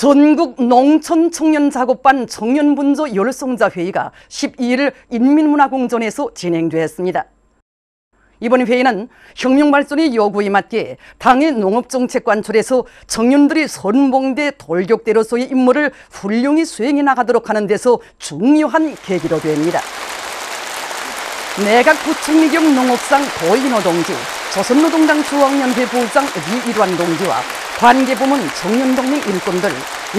전국 농촌 청년 작업반 청년분조 열성자 회의가 12일 인민문화공전에서 진행되었습니다. 이번 회의는 혁명 발전의 요구에 맞게 당의 농업정책 관철에서 청년들이 선봉대 돌격대로서의 임무를 훌륭히 수행해 나가도록 하는 데서 중요한 계기로 됩니다. 내각 부총리경 농업상 고인호 동지, 조선노동당 중앙연회 부장 이일환 동지와 관계부문 청년동맹 일꾼들,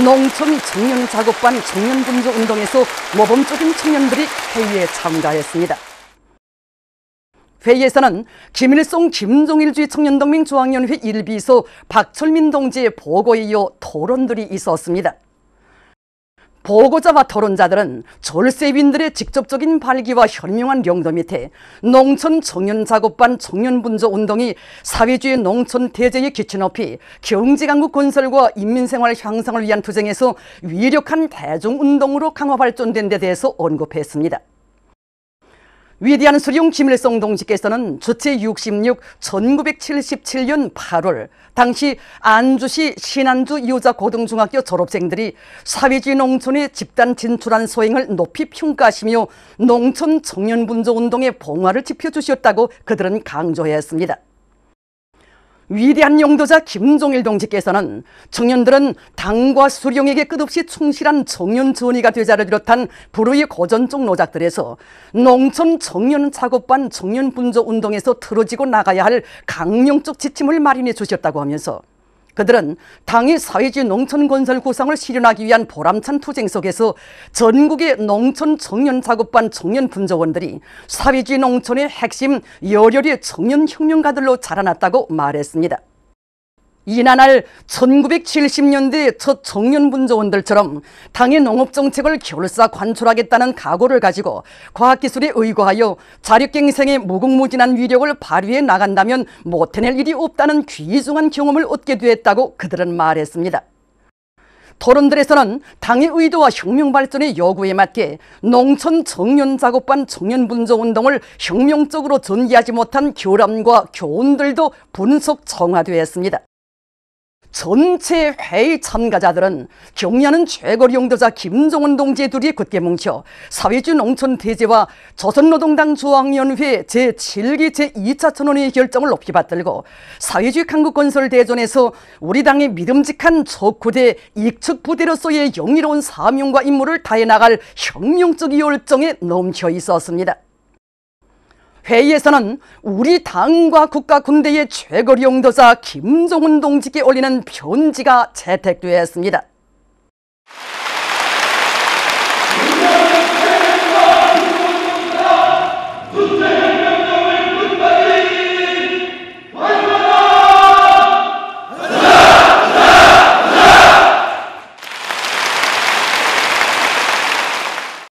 농촌 청년작업반 청년분조운동에서 모범적인 청년들이 회의에 참가했습니다. 회의에서는 김일성 김종일주의 청년동맹 조항연회 일비서 박철민 동지의 보고에 이어 토론들이 있었습니다. 보고자와 토론자들은 졸세빈들의 직접적인 발기와 현명한 영도 밑에 농촌 청년 작업반 청년 분조 운동이 사회주의 농촌 대쟁의 기초 높이 경제 강국 건설과 인민생활 향상을 위한 투쟁에서 위력한 대중운동으로 강화 발전된 데 대해서 언급했습니다. 위대한 수령 김일성 동지께서는 주체66 1977년 8월 당시 안주시 신안주 여자고등중학교 졸업생들이 사회주의 농촌에 집단 진출한 소행을 높이 평가하시며 농촌 청년분조운동의 봉화를 지펴주셨다고 그들은 강조했습니다. 위대한 용도자 김종일 동지께서는 청년들은 당과 수령에게 끝없이 충실한 청년 전위가 되자를 비롯한 불후의 고전적 노작들에서 농촌 청년 작업반 청년 분조 운동에서 틀어지고 나가야 할 강령적 지침을 마련해 주셨다고 하면서 그들은 당이 사회주의 농촌건설 구상을 실현하기 위한 보람찬 투쟁 속에서 전국의 농촌 청년작업반 청년 분조원들이 사회주의 농촌의 핵심 열혈의 청년 혁명가들로 자라났다고 말했습니다. 이난할 1970년대 첫 청년분조원들처럼 당의 농업정책을 결사 관철하겠다는 각오를 가지고 과학기술에 의거하여 자력갱생의 무궁무진한 위력을 발휘해 나간다면 못해낼 일이 없다는 귀중한 경험을 얻게 되었다고 그들은 말했습니다. 토론들에서는 당의 의도와 혁명 발전의 요구에 맞게 농촌 청년 작업반 청년 분조 운동을 혁명적으로 전개하지 못한 교람과 교훈들도 분석 정화되었습니다. 전체 회의 참가자들은 경리하는 최고리 용도자 김종원 동지의 둘이 굳게 뭉쳐 사회주의 농촌 대제와 조선노동당 조항위원회 제7기 제2차 천원의 결정을 높이 받들고 사회주의 한국건설 대전에서 우리 당의 믿음직한 적구대 익측 부대로서의 영리로운 사명과 임무를 다해 나갈 혁명적 열정에 넘쳐 있었습니다. 회의에서는 우리 당과 국가 군대의 최고령도사 김종훈 동지께 올리는 편지가 채택되었습니다.